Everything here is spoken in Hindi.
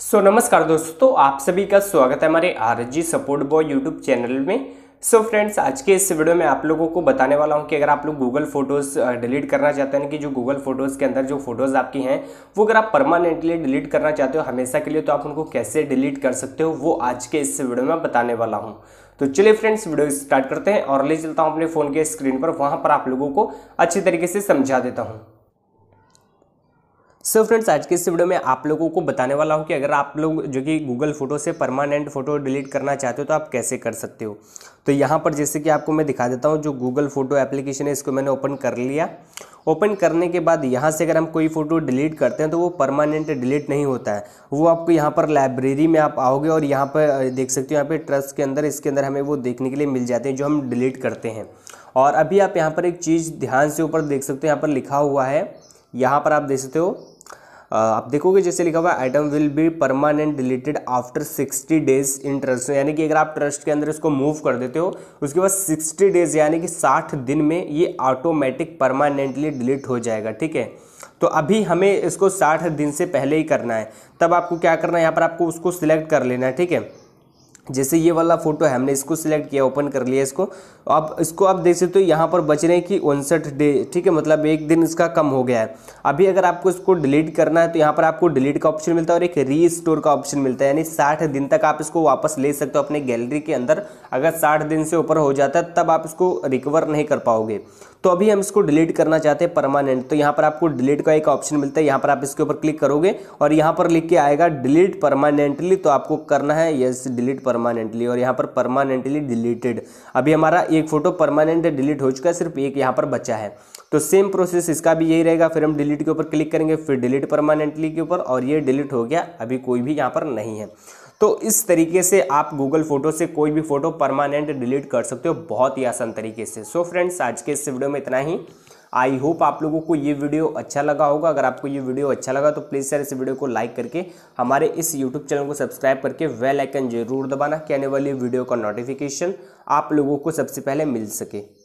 सो so, नमस्कार दोस्तों आप सभी का स्वागत है हमारे R G support boy YouTube channel में सो so फ्रेंड्स आज के इस वीडियो में आप लोगों को बताने वाला हूं कि अगर आप लोग गूगल फोटोज़ डिलीट करना चाहते हैं कि जो गूगल फोटोज़ के अंदर जो फोटोज़ आपकी हैं वो अगर आप परमानेंटली डिलीट करना चाहते हो हमेशा के लिए तो आप उनको कैसे डिलीट कर सकते हो वो आज के इस वीडियो में बताने वाला हूँ तो चलिए फ्रेंड्स वीडियो स्टार्ट करते हैं और ले चलता हूँ अपने फ़ोन के स्क्रीन पर वहाँ पर आप लोगों को अच्छी तरीके से समझा देता हूँ सो so फ्रेंड्स आज के इस वीडियो में आप लोगों को बताने वाला हूँ कि अगर आप लोग जो कि गूगल फोटो से परमानेंट फोटो डिलीट करना चाहते हो तो आप कैसे कर सकते हो तो यहाँ पर जैसे कि आपको मैं दिखा देता हूँ जो गूगल फोटो एप्लीकेशन है इसको मैंने ओपन कर लिया ओपन करने के बाद यहाँ से अगर हम कोई फ़ोटो डिलीट करते हैं तो वो परमानेंट डिलीट नहीं होता है वो आपको यहाँ पर लाइब्रेरी में आप आओगे और यहाँ पर देख सकते हो यहाँ पर ट्रस्ट के अंदर इसके अंदर हमें वो देखने के लिए मिल जाते हैं जो हम डिलीट करते हैं और अभी आप यहाँ पर एक चीज़ ध्यान से ऊपर देख सकते हो यहाँ पर लिखा हुआ है यहाँ पर आप देख सकते हो आप देखोगे जैसे लिखा हुआ item will be permanent deleted after 60 days in trash यानी कि अगर आप ट्रस्ट के अंदर इसको मूव कर देते हो उसके बाद 60 डेज यानी कि 60 दिन में ये ऑटोमेटिक परमानेंटली डिलीट हो जाएगा ठीक है तो अभी हमें इसको 60 दिन से पहले ही करना है तब आपको क्या करना है यहाँ पर आपको उसको सिलेक्ट कर लेना है ठीक है जैसे ये वाला फोटो है हमने इसको सिलेक्ट किया ओपन कर लिया इसको अब इसको आप देख सकते हो तो यहाँ पर बच रहे हैं कि उनसठ डे ठीक है मतलब एक दिन इसका कम हो गया है अभी अगर आपको इसको डिलीट करना है तो यहाँ पर आपको डिलीट का ऑप्शन मिलता है और एक री स्टोर का ऑप्शन मिलता है यानी साठ दिन तक आप इसको वापस ले सकते हो अपने गैलरी के अंदर अगर साठ दिन से ऊपर हो जाता है तब आप इसको रिकवर नहीं कर पाओगे तो अभी हम इसको डिलीट करना चाहते हैं परमानेंट तो यहाँ पर आपको डिलीट का एक ऑप्शन मिलता है यहाँ पर आप इसके ऊपर क्लिक करोगे और यहाँ पर लिख के आएगा डिलीट परमानेंटली तो आपको करना है यस डिलीट परमानेंटली और यहाँ पर परमानेंटली डिलीटेड अभी हमारा एक फोटो परमानेंट डिलीट हो चुका है सिर्फ एक यहाँ पर बचा है तो सेम प्रोसेस इसका भी यही रहेगा फिर हम डिलीट के ऊपर क्लिक करेंगे फिर डिलीट परमानेंटली के ऊपर और ये डिलीट हो गया अभी कोई भी यहाँ पर नहीं है तो इस तरीके से आप गूगल फोटो से कोई भी फोटो परमानेंट डिलीट कर सकते हो बहुत ही आसान तरीके से सो so फ्रेंड्स आज के इस वीडियो में इतना ही आई होप आप लोगों को ये वीडियो अच्छा लगा होगा अगर आपको ये वीडियो अच्छा लगा तो प्लीज़ सर इस वीडियो को लाइक करके हमारे इस यूट्यूब चैनल को सब्सक्राइब करके वेल आइकन जरूर दबाना कि आने वाली वीडियो का नोटिफिकेशन आप लोगों को सबसे पहले मिल सके